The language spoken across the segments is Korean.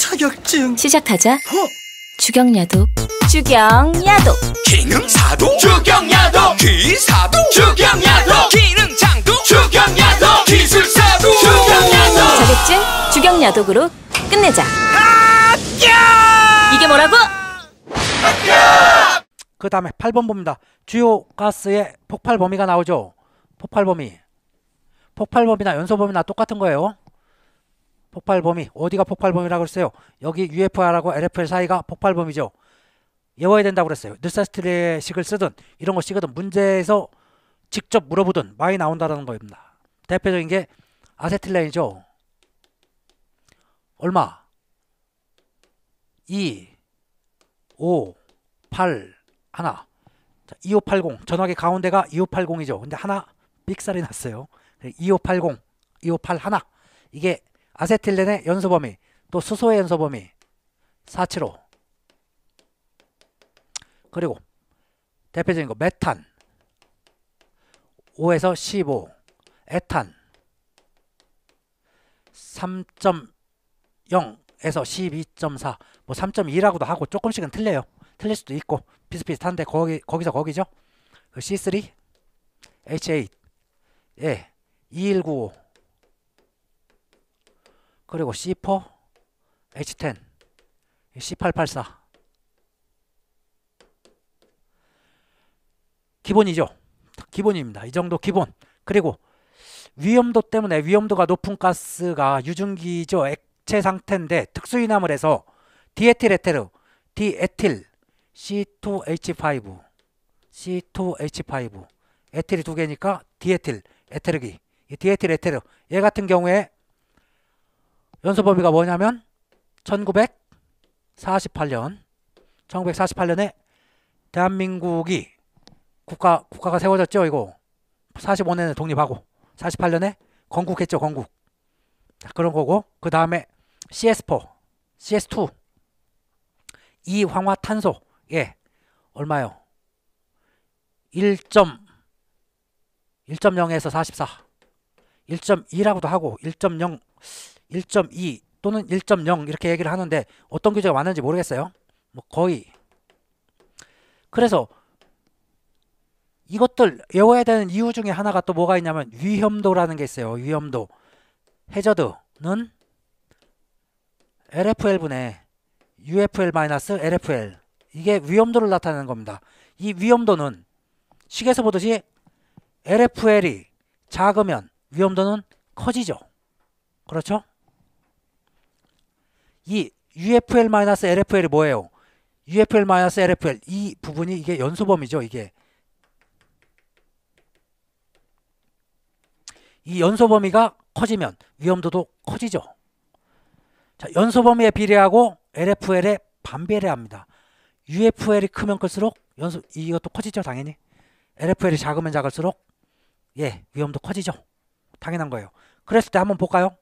자격증 시작하자 허! 어? 주경야독 주경야독 기능사도 주경야독 기사도 주경야독 기능장도 주경야독 기술사도 주경야독 자격증 주경야독으로 끝내자 이게 뭐라고? 그 다음에 8번 봅니다 주요 가스의 폭발 범위가 나오죠 폭발 범위 폭발 범위나 연소 범위나 똑같은 거예요 폭발 범위 어디가 폭발 범위라고 그랬어요? 여기 UFR하고 LFL 사이가 폭발 범위죠. 외워야 된다고 그랬어요. 늘사스트리의 식을 쓰든 이런 거 쓰거든 문제에서 직접 물어보든 많이 나온다라는 겁니다. 대표적인 게 아세틸렌이죠. 얼마? 2 5 8 하나 2580 전화기 가운데가 2580이죠. 근데 하나 삑살이 났어요. 2580 258 하나 이게 아세틸렌의 연소 범위, 또 수소의 연소 범위 475. 그리고 대표적인 거 메탄 5에서 15, 에탄 3.0에서 12.4, 뭐 3.2라고도 하고 조금씩은 틀려요. 틀릴 수도 있고 비슷비슷한데 거기 거기서 거기죠. 그 C3, H8, 예, 2195, 그리고 C4, H10, C884 기본이죠. 기본입니다. 이 정도 기본. 그리고 위험도 때문에 위험도가 높은 가스가 유증기죠. 액체 상태인데 특수인함을 해서 디에틸 에테르, 디에틸 C2H5, C2H5 에틸이 두 개니까 디에틸 에테르기. 이 디에틸 에테르 얘 같은 경우에 연소 범위가 뭐냐면 1948년 1948년에 대한민국이 국가 국가가 세워졌죠 이거 45년에 독립하고 48년에 건국했죠 건국 그런 거고 그 다음에 CS4 CS2 이황화탄소 예 얼마요 1. 1.0에서 44 1.2라고도 하고 1.0 1.2 또는 1.0 이렇게 얘기를 하는데 어떤 규제가 맞는지 모르겠어요. 뭐 거의 그래서 이것들 외워야 되는 이유 중에 하나가 또 뭐가 있냐면 위험도라는 게 있어요. 위험도 해저드는 LFL분의 UFL-LFL 이게 위험도를 나타내는 겁니다. 이 위험도는 식에서 보듯이 LFL이 작으면 위험도는 커지죠. 그렇죠? 이 UFL-LFL이 뭐예요? UFL-LFL 이 부분이 이게 연소범이죠. 이게 이 연소 범위가 커지면 위험도도 커지죠. 자, 연소 범위에 비례하고 LFL에 반비례합니다. UFL이 크면 클수록 연소 이것도 커지죠, 당연히. LFL이 작으면 작을수록 예, 위험도 커지죠. 당연한 거예요. 그랬을 때 한번 볼까요?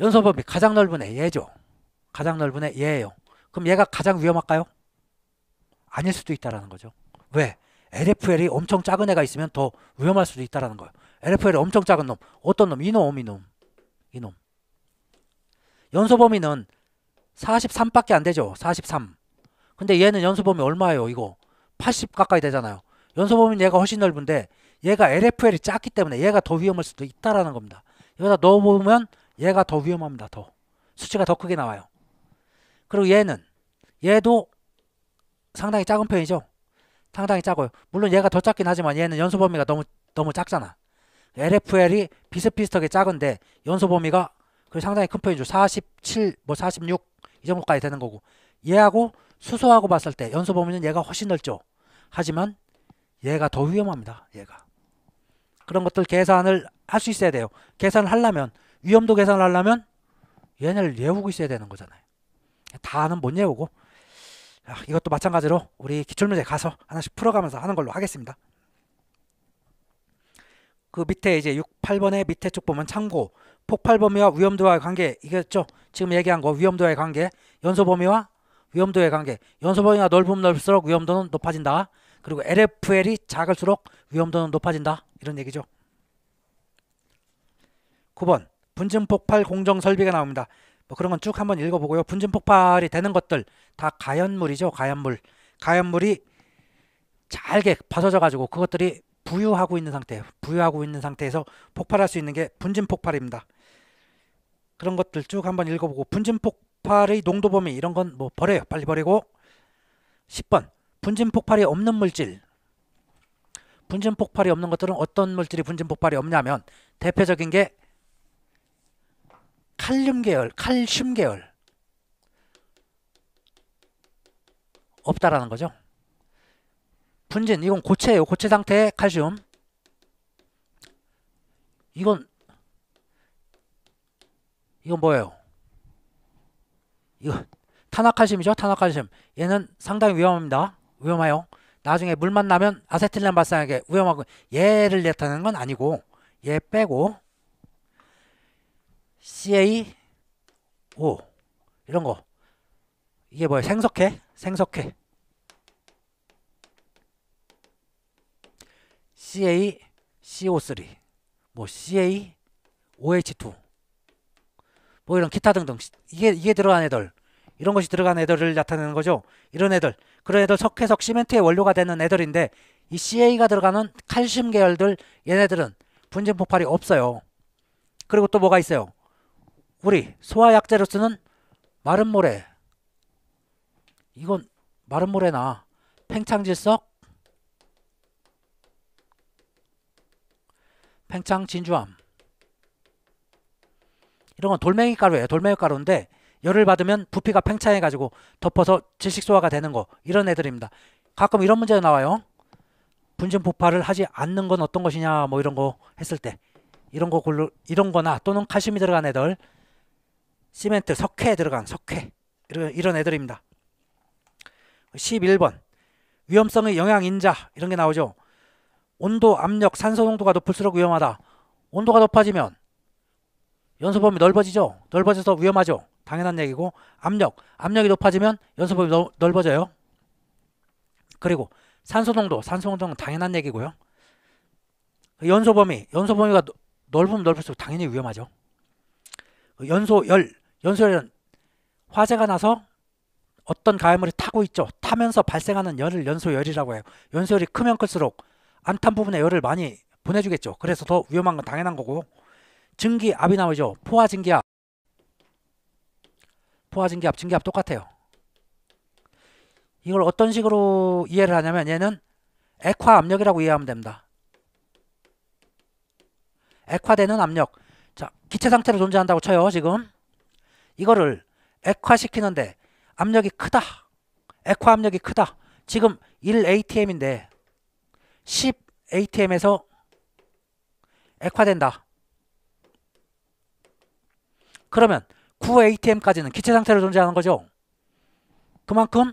연소법이 가장 넓은 애 얘죠. 가장 넓은 애 얘예요. 그럼 얘가 가장 위험할까요? 아닐 수도 있다라는 거죠. 왜? LFL이 엄청 작은 애가 있으면 더 위험할 수도 있다라는 거예요. LFL이 엄청 작은 놈. 어떤 놈? 이놈, 이놈. 이놈. 연소범위는 43밖에 안 되죠. 43. 근데 얘는 연소범위 얼마예요, 이거? 80 가까이 되잖아요. 연소범위는 얘가 훨씬 넓은데 얘가 LFL이 작기 때문에 얘가 더 위험할 수도 있다라는 겁니다. 여기다 넣어보면 얘가 더 위험합니다. 더. 수치가 더 크게 나와요. 그리고 얘는 얘도 상당히 작은 편이죠. 상당히 작아요. 물론 얘가 더 작긴 하지만 얘는 연소 범위가 너무 너무 작잖아. LFL이 비슷비슷하게 작은데 연소 범위가 그 상당히 큰 편이죠. 47, 뭐 46 이 정도까지 되는 거고 얘하고 수소하고 봤을 때 연소 범위는 얘가 훨씬 넓죠. 하지만 얘가 더 위험합니다. 얘가 그런 것들 계산을 할 수 있어야 돼요. 계산을 하려면 위험도 계산을 하려면 얘네를 외우고 있어야 되는 거잖아요. 다는 못 외우고 아, 이것도 마찬가지로 우리 기출문제 가서 하나씩 풀어가면서 하는 걸로 하겠습니다. 그 밑에 이제 6, 8번의 밑에 쪽 보면 참고 폭발 범위와 위험도와의 관계 이겠죠? 지금 얘기한 거 위험도와의 관계 연소 범위와 위험도의 관계 연소 범위가 넓으면 넓을수록 위험도는 높아진다. 그리고 LFL이 작을수록 위험도는 높아진다. 이런 얘기죠. 9번 분진 폭발 공정 설비가 나옵니다. 뭐 그런 건 쭉 한번 읽어보고요. 분진 폭발이 되는 것들 다 가연물이죠. 가연물. 가연물이 잘게 벗어져 가지고 그것들이 부유하고 있는 상태, 부유하고 있는 상태에서 폭발할 수 있는 게 분진 폭발입니다. 그런 것들 쭉 한번 읽어보고 분진 폭발의 농도 범위 이런 건 뭐 버려요. 빨리 버리고 10번 분진 폭발이 없는 물질 분진 폭발이 없는 것들은 어떤 물질이 분진 폭발이 없냐면 대표적인 게 칼륨 계열, 칼슘 계열 없다라는 거죠. 분진 이건 고체예요. 고체 상태의 칼슘 이건 이건 뭐예요? 이거 탄화칼슘이죠. 탄화칼슘 얘는 상당히 위험합니다. 위험해요. 나중에 물만 나면 아세틸렌 발산에게 위험하고 얘를 나타내는 건 아니고 얘 빼고 CaO 이런 거 이게 뭐야 생석해생석해 CaCO3 뭐 CaOH2 뭐 이런 기타 등등 이게 이게 들어간 애들 이런 것이 들어간 애들을 나타내는 거죠. 이런 애들 그런 애들 석회석 시멘트의 원료가 되는 애들인데 이 CA가 들어가는 칼슘 계열들 얘네들은 분진 폭발이 없어요. 그리고 또 뭐가 있어요? 우리 소화약재로 쓰는 마른 모래 이건 마른 모래나 팽창질석 팽창진주암 이런 건 돌멩이 가루예요 돌멩이 가루인데 열을 받으면 부피가 팽창해가지고 덮어서 질식 소화가 되는 거 이런 애들입니다 가끔 이런 문제가 나와요 분진 폭발을 하지 않는 건 어떤 것이냐 뭐 이런 거 했을 때 이런 거 골로 이런 거나 또는 칼슘이 들어간 애들 시멘트 석회에 들어간 석회 이런, 이런 애들입니다. 11번 위험성의 영향인자 이런 게 나오죠. 온도, 압력, 산소 농도가 높을수록 위험하다. 온도가 높아지면 연소범위 넓어지죠. 넓어져서 위험하죠. 당연한 얘기고 압력, 압력이 높아지면 연소범위 넓어져요. 그리고 산소 농도, 산소 농도는 당연한 얘기고요. 연소 범위, 연소 범위가 넓으면 넓을수록 당연히 위험하죠. 연소 열, 연소열은 화재가 나서 어떤 가해물이 타고 있죠. 타면서 발생하는 열을 연소열이라고 해요. 연소열이 크면 클수록 안탄 부분에 열을 많이 보내주겠죠. 그래서 더 위험한 건 당연한 거고 증기압이 나오죠. 포화증기압 포화증기압, 증기압 똑같아요. 이걸 어떤 식으로 이해를 하냐면 얘는 액화압력이라고 이해하면 됩니다. 액화되는 압력 자 기체 상태로 존재한다고 쳐요 지금 이거를 액화시키는데 압력이 크다. 액화 압력이 크다. 지금 1 ATM인데 10 ATM에서 액화된다. 그러면 9 ATM까지는 기체 상태로 존재하는 거죠. 그만큼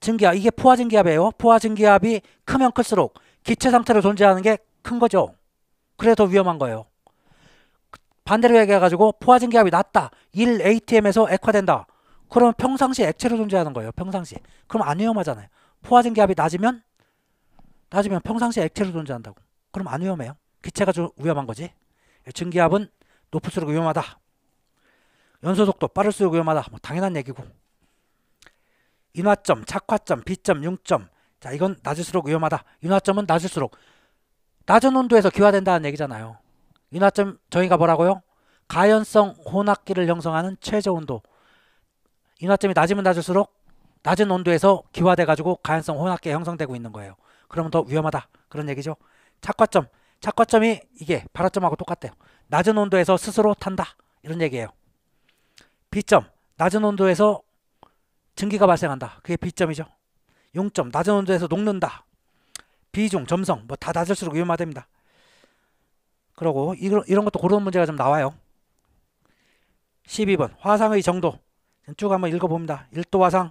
증기압, 이게 포화 증기압이에요. 포화 증기압이 크면 클수록 기체 상태로 존재하는 게 큰 거죠. 그래서 위험한 거예요. 반대로 얘기해가지고 포화증기압이 낮다. 1 ATM에서 액화된다. 그러면 평상시 액체로 존재하는 거예요. 평상시. 그럼 안 위험하잖아요. 포화증기압이 낮으면 낮으면 평상시 액체로 존재한다고. 그럼 안 위험해요. 기체가 좀 위험한 거지. 증기압은 높을수록 위험하다. 연소속도 빠를수록 위험하다. 뭐 당연한 얘기고. 인화점, 착화점, 비점, 융점. 자, 이건 낮을수록 위험하다. 인화점은 낮을수록 낮은 온도에서 기화된다는 얘기잖아요. 이나점 저희가 뭐라고요? 가연성 혼합기를 형성하는 최저 온도. 인화점이 낮으면 낮을수록 낮은 온도에서 기화돼 가지고 가연성 혼합기가 형성되고 있는 거예요. 그러면 더 위험하다. 그런 얘기죠. 착화점. 착화점이 이게 발화점하고 똑같대요. 낮은 온도에서 스스로 탄다. 이런 얘기예요. B점. 낮은 온도에서 증기가 발생한다. 그게 B점이죠. 용점. 낮은 온도에서 녹는다. 비중, 점성 뭐 다 낮을수록 위험하답니다. 그러고 이런, 이런 것도 그런 문제가 좀 나와요. 12번 화상의 정도 쭉 한번 읽어봅니다. 1도 화상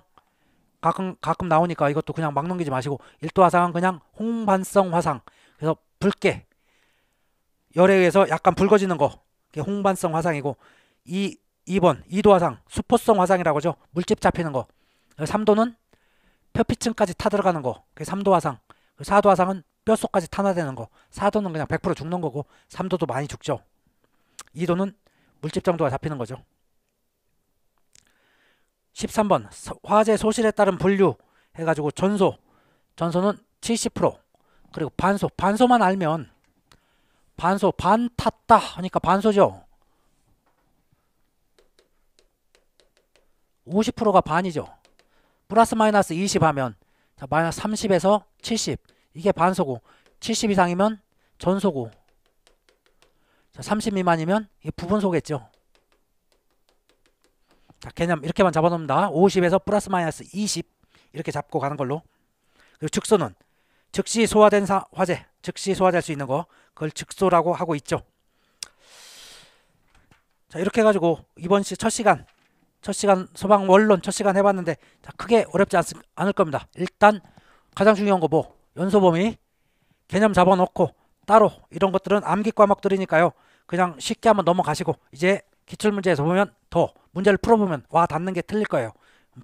가끔 가끔 나오니까 이것도 그냥 막 넘기지 마시고 1도 화상은 그냥 홍반성 화상 그래서 붉게 열에 의해서 약간 붉어지는 거 그게 홍반성 화상이고 2, 2번 2도 화상 수포성 화상이라고 하죠. 물집 잡히는 거 3도는 표피층까지 타들어가는 거 그게 3도 화상 4도 그 화상은 뼛속까지 탄화되는 거 4도는 그냥 100% 죽는 거고 3도도 많이 죽죠 2도는 물집 정도가 잡히는 거죠 13번 화재 소실에 따른 분류 해가지고 전소 전소는 70% 그리고 반소 반소만 알면 반소 반 탔다 하니까 반소죠 50%가 반이죠 플러스 마이너스 20 하면 마이너스 30에서 70 이게 반소고 70 이상이면 전소고 30 미만이면 이게 부분소겠죠. 자, 개념 이렇게만 잡아놓는다. 50에서 플러스 마이너스 20 이렇게 잡고 가는 걸로. 그리고 즉소는 즉시 소화된 사, 화재, 즉시 소화될 수 있는 거 그걸 즉소라고 하고 있죠. 자 이렇게 해가지고 이번 시, 첫 시간 첫 시간 소방 원론 첫 시간 해봤는데 자, 크게 어렵지 않, 않을 겁니다. 일단 가장 중요한 거 뭐? 연소범위 개념 잡아놓고 따로 이런 것들은 암기 과목들이니까요. 그냥 쉽게 한번 넘어가시고 이제 기출문제에서 보면 더 문제를 풀어보면 와 닿는 게 틀릴 거예요.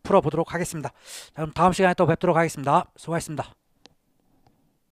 풀어보도록 하겠습니다. 그럼 다음 시간에 또 뵙도록 하겠습니다. 수고하셨습니다.